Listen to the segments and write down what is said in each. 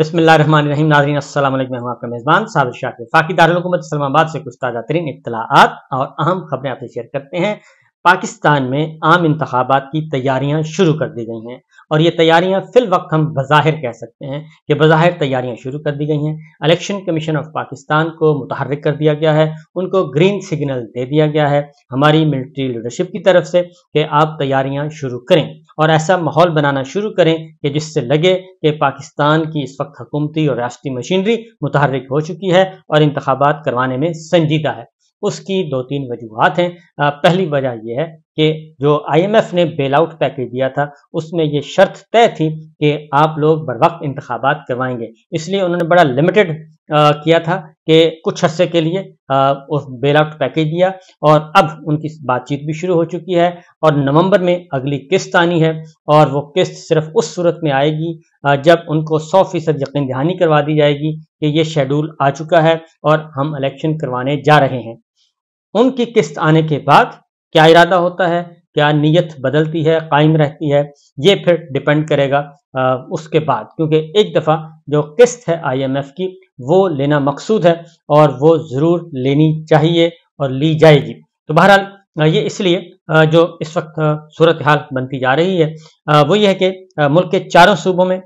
बसमिल्लाम नाजरीन असल मैं आपका मेज़बान साबिर शाकिर फाकी दारकूमत इस्लामाबाद से कुछ ताज़ा तरीन इतलात और अहम खबरें आपसे शेयर करते हैं पाकिस्तान में आम इंतबात की तैयारियां शुरू कर दी गई हैं और ये तैयारियां फिल वक्त हम बज़ाहिर कह सकते हैं कि बज़ाहिर तैयारियां शुरू कर दी गई हैं इलेक्शन कमीशन ऑफ पाकिस्तान को मुतहरक कर दिया गया है उनको ग्रीन सिग्नल दे दिया गया है हमारी मिलिट्री लीडरशिप की तरफ से कि आप तैयारियां शुरू करें और ऐसा माहौल बनाना शुरू करें कि जिससे लगे कि पाकिस्तान की इस वक्त हुकूमती और राष्ट्रीय मशीनरी मुतहरक हो चुकी है और इंतबात करवाने में संजीदा है उसकी दो तीन वजूहत हैं पहली वजह यह है कि जो आईएमएफ ने बेल आउट पैकेज दिया था उसमें ये शर्त तय थी कि आप लोग बर वक्त इंतबात करवाएंगे इसलिए उन्होंने बड़ा लिमिटेड किया था कि कुछ हिस्से के लिए आ, उस बेल आउट पैकेज दिया और अब उनकी बातचीत भी शुरू हो चुकी है और नवंबर में अगली किस्त आनी है और वो किस्त सिर्फ उस सूरत में आएगी आ, जब उनको सौ फीसद यकीन दहानी करवा दी जाएगी कि ये शेड्यूल आ चुका है और हम इलेक्शन करवाने जा रहे हैं उनकी किस्त आने के बाद क्या इरादा होता है क्या नीयत बदलती है कायम रहती है ये फिर डिपेंड करेगा आ, उसके बाद क्योंकि एक दफ़ा जो किस्त है आईएमएफ की वो लेना मकसूद है और वो ज़रूर लेनी चाहिए और ली जाएगी तो बहरहाल ये इसलिए जो इस वक्त सूरत हाल बनती जा रही है वो ये है कि मुल्क के चारों सूबों में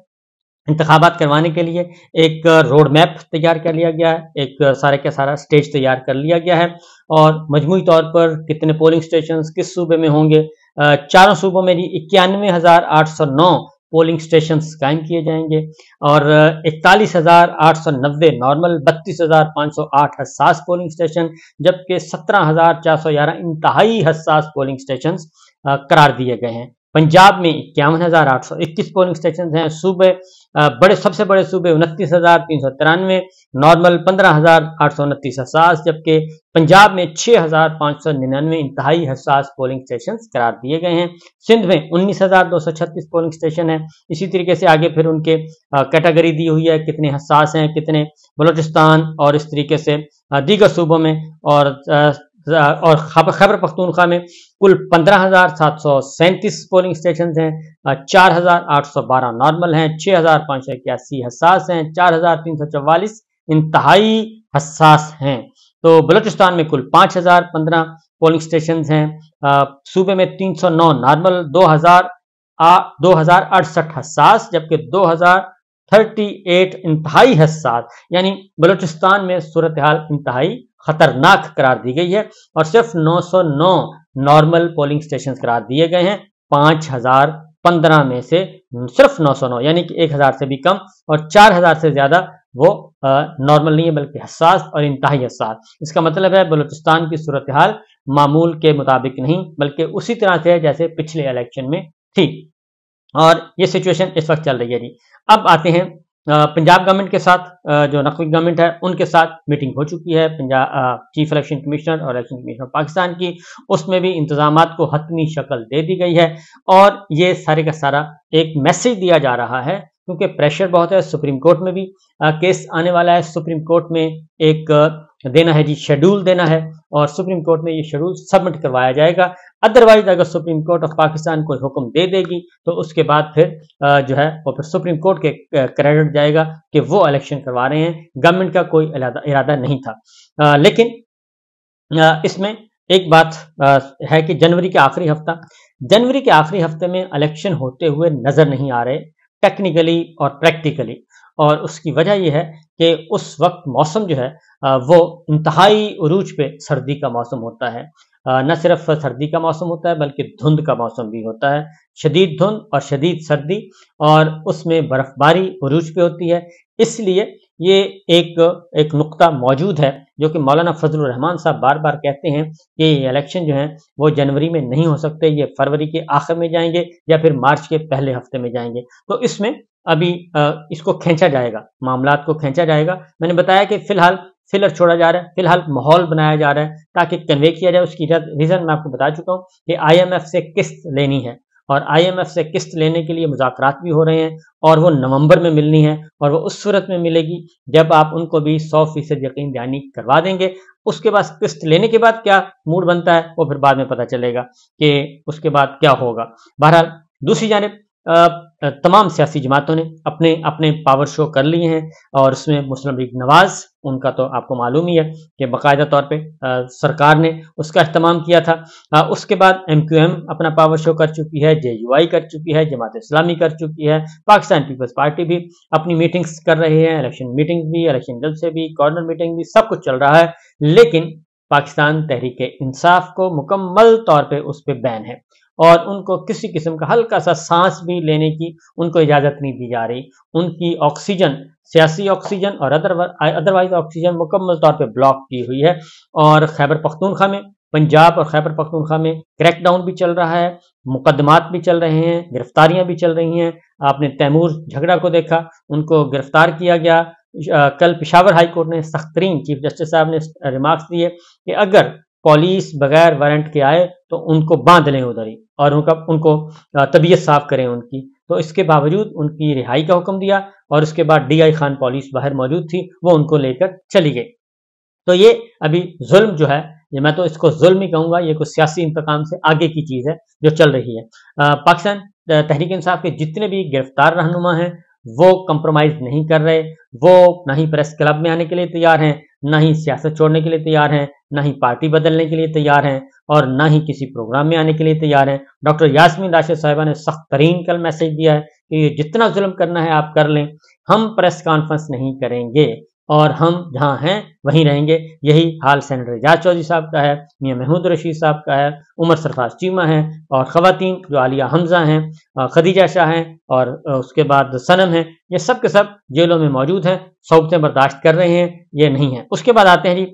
इंतबात करवाने के लिए एक रोड मैप तैयार कर लिया गया है एक सारे का सारा स्टेज तैयार कर लिया गया है और मजमू तौर पर कितने पोलिंग स्टेशन किस सूबे में होंगे चारों सूबों में जी इक्यानवे हजार आठ सौ नौ पोलिंग स्टेशन कायम किए जाएंगे और इकतालीस हजार आठ सौ नब्बे नॉर्मल बत्तीस हजार पाँच सौ आठ हसास पोलिंग स्टेशन जबकि सत्रह हजार चार सौ ग्यारह इंतहाई हसास पोलिंग स्टेशन करार दिए गए हैं पंजाब में इक्यावन हजार आठ सौ इक्कीस पोलिंग स्टेशन हैं सूबे बड़े सबसे बड़े सूबे उनतीस हजार तीन सौ तिरानवे नॉर्मल पंद्रह हजार आठ सौ उनतीस हसास जबकि पंजाब में छह हजार पांच सौ निन्यानवे इंतहाई हसास पोलिंग स्टेशन करार दिए गए हैं सिंध में उन्नीस हजार दो सौ छत्तीस पोलिंग स्टेशन है इसी तरीके से आगे फिर उनके कैटेगरी दी हुई है कितने हसास हैं कितने बलोचिस्तान और इस तरीके से दीगर सूबों में और और खबर पख्तूनख्वा में कुल पंद्रह हजार सात सौ सैंतीस पोलिंग स्टेशन हैं चार हजार आठ सौ बारह नॉर्मल हैं छः हजार पाँच सौ इक्यासी हसास हैं चार हजार तीन सौ चवालीस इंतहाई हसास हैं तो बलोचिस्तान में कुल पाँच हजार पंद्रह पोलिंग स्टेशन हैं सूबे में तीन सौ नौ नॉर्मल दो हजार दो हजार अड़सठ हसास जबकि दो हजार थर्टी एट इंतहाई हसास यानी बलोचिस्तान में सूरत हाल इंतहाई खतरनाक करार दी गई है और सिर्फ 909 नॉर्मल पोलिंग स्टेशन करार दिए गए हैं 5015 में से सिर्फ 909 यानी कि 1000 से भी कम और 4000 से ज्यादा वो नॉर्मल नहीं है बल्कि हसास और इंतहाई हसास इसका मतलब है बलूचिस्तान की सूरत हाल मामूल के मुताबिक नहीं बल्कि उसी तरह से है जैसे पिछले इलेक्शन में थी और ये सिचुएशन इस वक्त चल रही है जी अब आते हैं पंजाब गवर्नमेंट के साथ जो नकवी गवर्नमेंट है उनके साथ मीटिंग हो चुकी है पंजाब चीफ इलेक्शन कमिश्नर और इलेक्शन कमिश्नर पाकिस्तान की उसमें भी इंतजाम को हतमी शक्ल दे दी गई है और ये सारे का सारा एक मैसेज दिया जा रहा है क्योंकि प्रेशर बहुत है सुप्रीम कोर्ट में भी आ, केस आने वाला है सुप्रीम कोर्ट में एक देना है जी शेड्यूल देना है और सुप्रीम कोर्ट में ये शेड्यूल सबमिट करवाया जाएगा अदरवाइज अगर सुप्रीम कोर्ट ऑफ पाकिस्तान कोई हुक्म दे देगी तो उसके बाद फिर जो है वो फिर सुप्रीम कोर्ट के क्रेडिट जाएगा कि वो इलेक्शन करवा रहे हैं गवर्नमेंट का कोई इरादा नहीं था लेकिन इसमें एक बात है कि जनवरी के आखिरी हफ्ता जनवरी के आखिरी हफ्ते में इलेक्शन होते हुए नजर नहीं आ रहे टेक्निकली और प्रैक्टिकली और उसकी वजह यह है कि उस वक्त मौसम जो है वो इंतहाई उरूज पे सर्दी का मौसम होता है न सिर्फ सर्दी का मौसम होता है बल्कि धुंध का मौसम भी होता है शदीद धुंध और शदीद सर्दी और उसमें बर्फबारी उरूज पे होती है इसलिए ये एक एक नुकता मौजूद है जो कि मौलाना फजल रहमान साहब बार बार कहते हैं कि ये इलेक्शन जो है वो जनवरी में नहीं हो सकते ये फरवरी के आखिर में जाएंगे या फिर मार्च के पहले हफ्ते में जाएंगे तो इसमें अभी इसको खींचा जाएगा मामला को खींचा जाएगा मैंने बताया कि फिलहाल फिलर छोड़ा जा रहा है फिलहाल माहौल बनाया जा रहा है ताकि कन्वे किया जाए उसकी रीजन मैं आपको बता चुका हूँ कि आईएमएफ से किस्त लेनी है और आईएमएफ से किस्त लेने के लिए मुजाकरात भी हो रहे हैं और वो नवंबर में मिलनी है और वो उस सूरत में मिलेगी जब आप उनको भी सौ फीसद यकीन दहानी करवा देंगे उसके बाद किस्त लेने के बाद क्या मूड बनता है वो फिर बाद में पता चलेगा कि उसके बाद क्या होगा बहरहाल दूसरी जानब तमाम सियासी जमातों ने अपने अपने पावर शो कर लिए हैं और उसमें मुस्लिम लीग नवाज उनका तो आपको मालूम ही है कि बाकायदा तौर पे आ, सरकार ने उसका अहतमाम किया था आ, उसके बाद एम क्यू एम अपना पावर शो कर चुकी है जे यू आई कर चुकी है जमात इस्लामी कर चुकी है पाकिस्तान पीपल्स पार्टी भी अपनी मीटिंग्स कर रही है इलेक्शन मीटिंग भी इलेक्शन जलसे भी कॉर्नर मीटिंग भी सब कुछ चल रहा है लेकिन पाकिस्तान तहरीक इंसाफ को मुकम्मल तौर पर उस पर बैन है और उनको किसी किस्म का हल्का सा सांस भी लेने की उनको इजाज़त नहीं दी जा रही उनकी ऑक्सीजन सियासी ऑक्सीजन और अदरवाइज ऑक्सीजन मुकम्मल तौर पर ब्लॉक की हुई है और खैबर पख्तूनखा में पंजाब और खैबर पख्तूनखा में क्रैकडाउन भी चल रहा है मुकदमात भी चल रहे हैं गिरफ्तारियां भी चल रही हैं आपने तैमूर झगड़ा को देखा उनको गिरफ्तार किया गया कल पिशावर हाई कोर्ट ने सख्त तरीन चीफ जस्टिस साहब ने रिमार्क्स दिए कि अगर पुलिस बगैर वारंट के आए तो उनको बांध लें उधर ही और उनका उनको तबीयत साफ करें उनकी तो इसके बावजूद उनकी रिहाई का हुक्म दिया और उसके बाद डी आई खान पॉलिस बाहर मौजूद थी वो उनको लेकर चली गई तो ये अभी जुल्म जो है ये मैं तो इसको जुल्म ही कहूंगा ये कुछ सियासी इंतकाम से आगे की चीज़ है जो चल रही है पाकिस्तान तहरीक इंसाफ के जितने भी गिरफ्तार रहनुमा हैं वो कंप्रोमाइज नहीं कर रहे वो ना ही प्रेस क्लब में आने के लिए तैयार हैं न ही सियासत छोड़ने के लिए तैयार हैं न ही पार्टी बदलने के लिए तैयार हैं और न ही किसी प्रोग्राम में आने के लिए तैयार हैं डॉक्टर यासमीन राशिद साहिबा ने सख्त तरीन कल मैसेज दिया है कि जितना जुल्म करना है आप कर लें हम प्रेस कॉन्फ्रेंस नहीं करेंगे और हम जहाँ हैं वहीं रहेंगे यही हाल सेनेटर एजाज चौधरी साहब का है मियाँ महमूद रशीद साहब का है उमर सरफराज चीमा है और ख़वातीन जो आलिया हमजा हैं खदीजा शाह हैं और उसके बाद सनम है ये सब के सब जेलों में मौजूद हैं सौकतें बर्दाश्त कर रहे हैं ये नहीं है उसके बाद आते हैं जी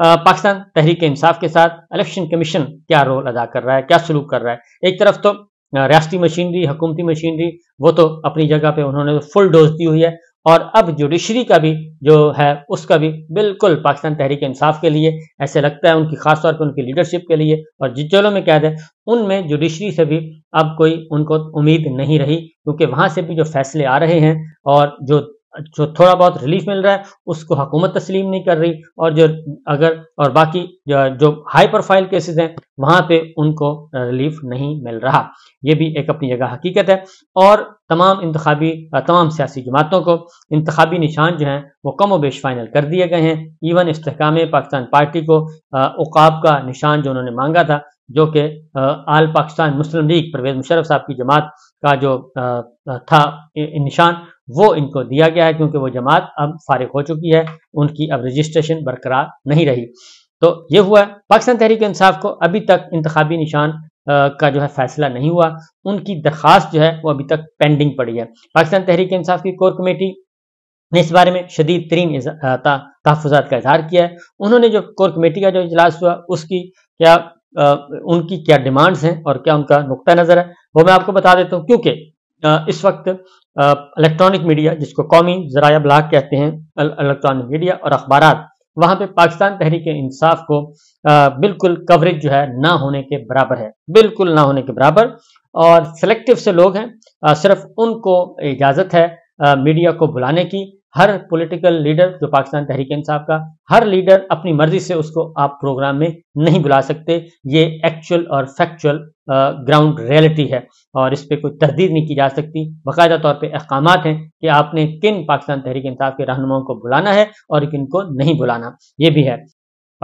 पाकिस्तान तहरीक इंसाफ के साथ इलेक्शन कमीशन क्या रोल अदा कर रहा है क्या सलूक कर रहा है एक तरफ तो रियाती मशीनरी हुकूमती मशीनरी वो तो अपनी जगह पे उन्होंने तो फुल डोज दी हुई है और अब जुडिशरी का भी जो है उसका भी बिल्कुल पाकिस्तान तहरीक इंसाफ के लिए ऐसे लगता है उनकी खास तौर पर उनकी लीडरशिप के लिए और जिचोलों में क्या है उनमें जुडिशरी से भी अब कोई उनको उम्मीद नहीं रही क्योंकि वहां से भी जो फैसले आ रहे हैं और जो जो थोड़ा बहुत रिलीफ मिल रहा है उसको हुकूमत तस्लीम नहीं कर रही और जो अगर और बाकी जो, जो हाई प्रोफाइल केसेस हैं वहां पे उनको रिलीफ नहीं मिल रहा ये भी एक अपनी जगह हकीकत है और तमाम इंतबी तमाम सियासी जमातों को इंतबी निशान जो हैं वो कम व बेश फाइनल कर दिए गए हैं इवन इसकाम पाकिस्तान पार्टी को उकाब का निशान जो उन्होंने मांगा था जो कि आल पाकिस्तान मुस्लिम लीग परवेज मुशरफ साहब की जमात का जो था निशान वो इनको दिया गया है क्योंकि वो जमात अब फारिग हो चुकी है उनकी अब रजिस्ट्रेशन बरकरार नहीं रही तो ये हुआ है पाकिस्तान तहरीक इंसाफ को अभी तक इंतबी निशान का जो है फैसला नहीं हुआ उनकी दरख्वास्त जो है वो अभी तक पेंडिंग पड़ी है पाकिस्तान तहरीक इंसाफ की कोर कमेटी ने इस बारे में शदीद तरीन तहफात का इजहार किया है उन्होंने जो कोर कमेटी का जो इजलास हुआ उसकी क्या आ, उनकी क्या डिमांड्स हैं और क्या उनका नुकता नज़र है वो मैं आपको बता देता हूँ क्योंकि इस वक्त इलेक्ट्रॉनिक मीडिया जिसको कौमी जराया ब्लाक कहते हैं इलेक्ट्रॉनिक मीडिया और अखबार वहां पे पाकिस्तान तहरीक इंसाफ को आ, बिल्कुल कवरेज जो है ना होने के बराबर है बिल्कुल ना होने के बराबर और सेलेक्टिव से लोग हैं सिर्फ उनको इजाज़त है आ, मीडिया को बुलाने की हर पॉलिटिकल लीडर जो पाकिस्तान तहरीक इंसाफ का हर लीडर अपनी मर्जी से उसको आप प्रोग्राम में नहीं बुला सकते ये एक्चुअल और फैक्चुअल ग्राउंड रियलिटी है और इस पर कोई तरदीद नहीं की जा सकती बाकायदा तौर पर अहकाम हैं कि आपने किन पाकिस्तान तहरीक इंसाफ के रहनुमाओं को बुलाना है और किन को नहीं बुलाना ये भी है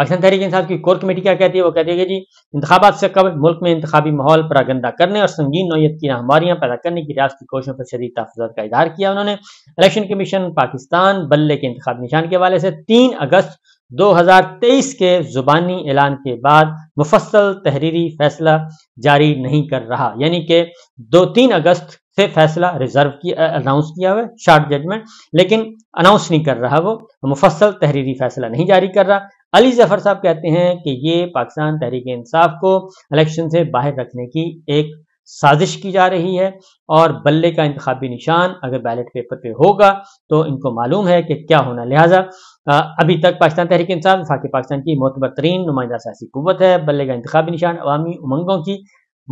पाकिस्तान तहरीक इंसाफ की कोर कमेटी क्या कहती है वो कहती है जी इंतबात से कबल मुल्क में इंतबी माहौल परागंदा करने और संगीन नोयत की नाहमारियाँ पैदा करने की रियासत की कोशिशों पर शदीद तहफात का इजहार किया उन्होंने इलेक्शन कमीशन पाकिस्तान बल्ले के इंतबी निशान के हवाले से तीन अगस्त 2023 के जुबानी ऐलान के बाद मुफसल तहरीरी फैसला जारी नहीं कर रहा यानी कि दो तीन अगस्त से फैसला रिजर्व किया अनाउंस किया हुआ है शार्ट जजमेंट लेकिन अनाउंस नहीं कर रहा वो मुफसल तहरीरी फैसला नहीं जारी कर रहा अली जफर साहब कहते हैं कि ये पाकिस्तान तहरीक इंसाफ को इलेक्शन से बाहर रखने की एक साजिश की जा रही है और बल्ले का इंतबी निशान अगर बैलेट पेपर पे होगा तो इनको मालूम है कि क्या होना लिहाजा अभी तक पाकिस्तान तहरीक इंसाफ विफाक पाकिस्तान की मोतबर तरीन नुमाइंदा सियासी कुत है बल्ले का इंतबी निशान अवामी उमंगों की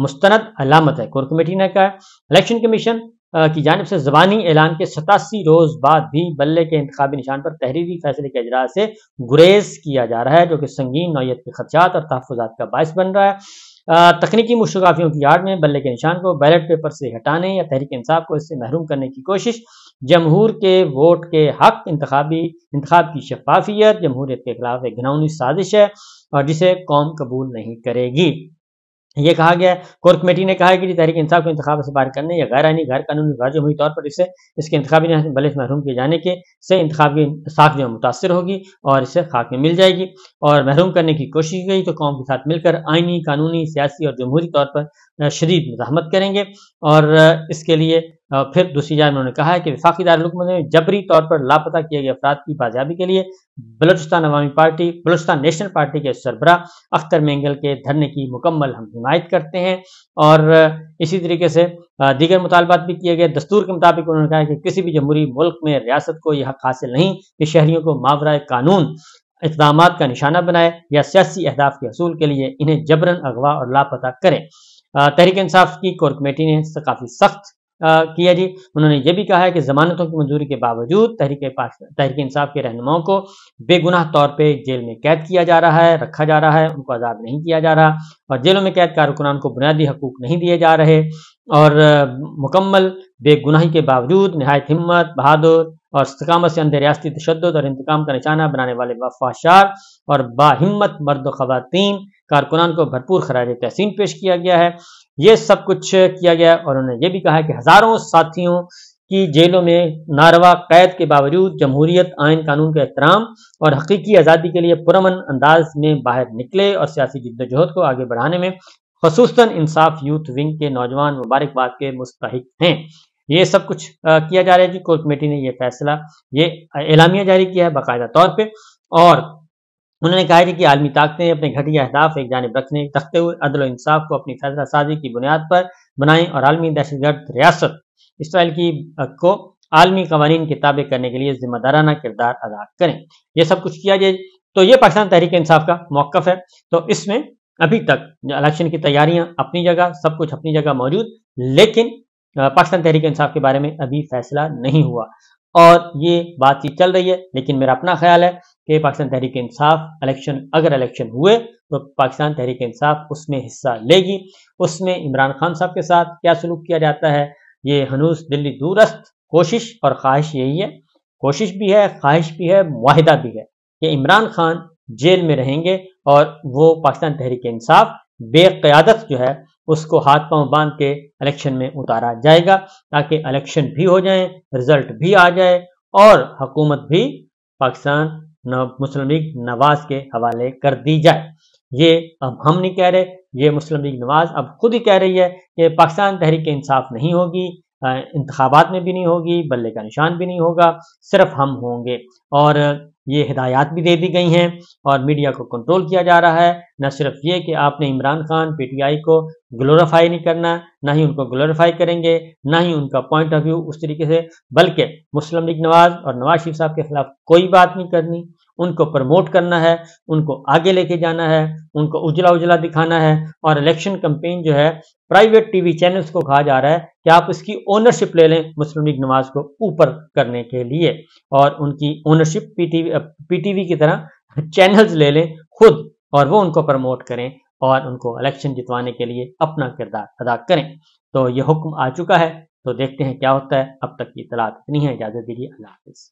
मुस्तद अलामत है कोर कमेटी ने कहा इलेक्शन कमीशन की जानब से जबानी ऐलान के सतासी रोज बाद भी बल्ले के इंतबी निशान पर तहरीरी फैसले के अजरा से गुरेज किया जा रहा है जो कि संगीन नौत के खदशात और तहफात का बायस बन रहा है तकनीकी मुशकाफियों की आड़ में बल्ले के निशान को बैलेट पेपर से हटाने या तहरीक इंसाफ को इससे महरूम करने की कोशिश जमहूर के वोट के हक इंतबी इंतब की शफाफियत जमहूरीत के खिलाफ एक घनौनी साजिश है और जिसे कौम कबूल नहीं करेगी ये कहा गया है कोर कमेटी ने कहा है कि जी तहरीक इंसाफ को इंतबाब से बाहर करने या गैर आनी गैर कानूनी गार्जो हुई तौर पर इसे इसके इंतबी भले से महरूम किए जाने के से इंतबाब की साख जो है मुतासर होगी और इसे खाक में मिल जाएगी और महरूम करने की कोशिश गई तो कौम के साथ मिलकर आइनी कानूनी सियासी और जमहूरी तौर पर शदीद मजामत करेंगे और इसके लिए फिर दूसरी जानब उन्होंने कहा है कि विफाकी दारकूम में जबरी तौर पर लापता किए गए अफराद की बाजाबी के लिए बलूचिस्तान अवामी पार्टी बलूचिस्तान नेशनल पार्टी के सरबरा अख्तर मेंगल के धरने की मुकम्मल हम हिमायत करते हैं और इसी तरीके से दीगर मुतालबात भी किए गए दस्तूर के मुताबिक उन्होंने कहा कि किसी भी जमहूरी मुल्क में रियासत को यह हासिल नहीं कि शहरीों को मावरा कानून इकदाम का निशाना बनाए या सियासी अहदाफ के असूल के लिए इन्हें जबरन अगवा और लापता करें तहरीक इंसाफ की कोर कमेटी ने काफ़ी सख्त किया जी उन्होंने ये भी कहा है कि जमानतों की मंजूरी के बावजूद तहरीक तहरीक इंसाफ के रहनुमाओं को बेगुनाह तौर पे जेल में कैद किया जा रहा है रखा जा रहा है उनको आज़ाद नहीं किया जा रहा और जेलों में कैद कारकुनान को बुनियादी हकूक नहीं दिए जा रहे और मुकम्मल बेगुनाही के बावजूद नहायत हिम्मत बहादुर और सकामत से अंधे रियाती तशद और इंतकाम का निशाना बनाने वाले वफाशार और बाहिम्मत मर्द खवतिन कारकुनान को भरपूर खराज तहसीन पेश किया गया है ये सब कुछ किया गया और उन्होंने ये भी कहा कि हजारों साथियों की जेलों में नारवा कैद के बावजूद जमहूरियत आयन कानून का एहतराम और हकीकी आज़ादी के लिए पुरमन अंदाज में बाहर निकले और सियासी जद्दोजहद को आगे बढ़ाने में खसूस इंसाफ यूथ विंग के नौजवान मुबारकबाद के मुस्तक हैं ये सब कुछ आ, किया जा रहा है जी कोर्ट कमेटी ने यह फैसला ये ऐलामिया जारी किया है बाकायदा तौर पर और उन्होंने कहा कि आलमी ताकतें अपने घटिया अहदाफ एक जानब रखने रखते हुए अदल इंसाफ को अपनी फैसला साजी की बुनियाद पर बनाएं और आलमी दहशत गर्द रियासत इसराइल की को आलमी कवानीन के ताबे करने के लिए जिम्मेदाराना किरदार अदा करें यह सब कुछ किया जाए तो ये पाकिस्तान तहरीक इंसाफ का मौकफ है तो इसमें अभी तक इलेक्शन की तैयारियां अपनी जगह सब कुछ अपनी जगह मौजूद लेकिन पाकिस्तान तहरीक इंसाफ के बारे में अभी फैसला नहीं हुआ और ये बातचीत चल रही है लेकिन मेरा अपना ख्याल है कि पाकिस्तान तहरीक इंसाफ इलेक्शन अगर इलेक्शन हुए तो पाकिस्तान तहरीक इंसाफ उसमें हिस्सा लेगी उसमें इमरान खान साहब के साथ क्या सलूक किया जाता है ये हनूस दिल्ली दूरस्त कोशिश और ख्वाहिश यही है कोशिश भी है ख्वाहिश भी है माहिदा भी है कि इमरान खान जेल में रहेंगे और वो पाकिस्तान तहरीक इंसाफ बेक़्यादत जो है उसको हाथ पांव बांध के इलेक्शन में उतारा जाएगा ताकि इलेक्शन भी हो जाए रिजल्ट भी आ जाए और हुकूमत भी पाकिस्तान मुस्लिम लीग नवाज के हवाले कर दी जाए ये अब हम नहीं कह रहे ये मुस्लिम लीग नवाज अब खुद ही कह रही है कि पाकिस्तान तहरीक इंसाफ नहीं होगी इंतबात में भी नहीं होगी बल्ले का निशान भी नहीं होगा सिर्फ हम होंगे और ये हिदायत भी दे दी गई हैं और मीडिया को कंट्रोल किया जा रहा है न सिर्फ ये कि आपने इमरान खान पीटीआई को ग्लोरीफाई नहीं करना ना ही उनको ग्लोरीफाई करेंगे ना ही उनका पॉइंट ऑफ व्यू उस तरीके से बल्कि मुस्लिम लीग नवाज और नवाज शरीफ साहब के खिलाफ कोई बात नहीं करनी उनको प्रमोट करना है उनको आगे लेके जाना है उनको उजला उजला दिखाना है और इलेक्शन कंपेन जो है प्राइवेट टीवी चैनल्स को कहा जा रहा है कि आप इसकी ओनरशिप ले लें मुस्लिम लीग नमाज को ऊपर करने के लिए और उनकी ओनरशिप पीटीवी पीटीवी की तरह चैनल्स ले लें खुद और वो उनको प्रमोट करें और उनको इलेक्शन जितवाने के लिए अपना किरदार अदा करें तो ये हुक्म आ चुका है तो देखते हैं क्या होता है अब तक की इतलात इतनी है इजाज़त दीजिए अल्लाह हाफिज़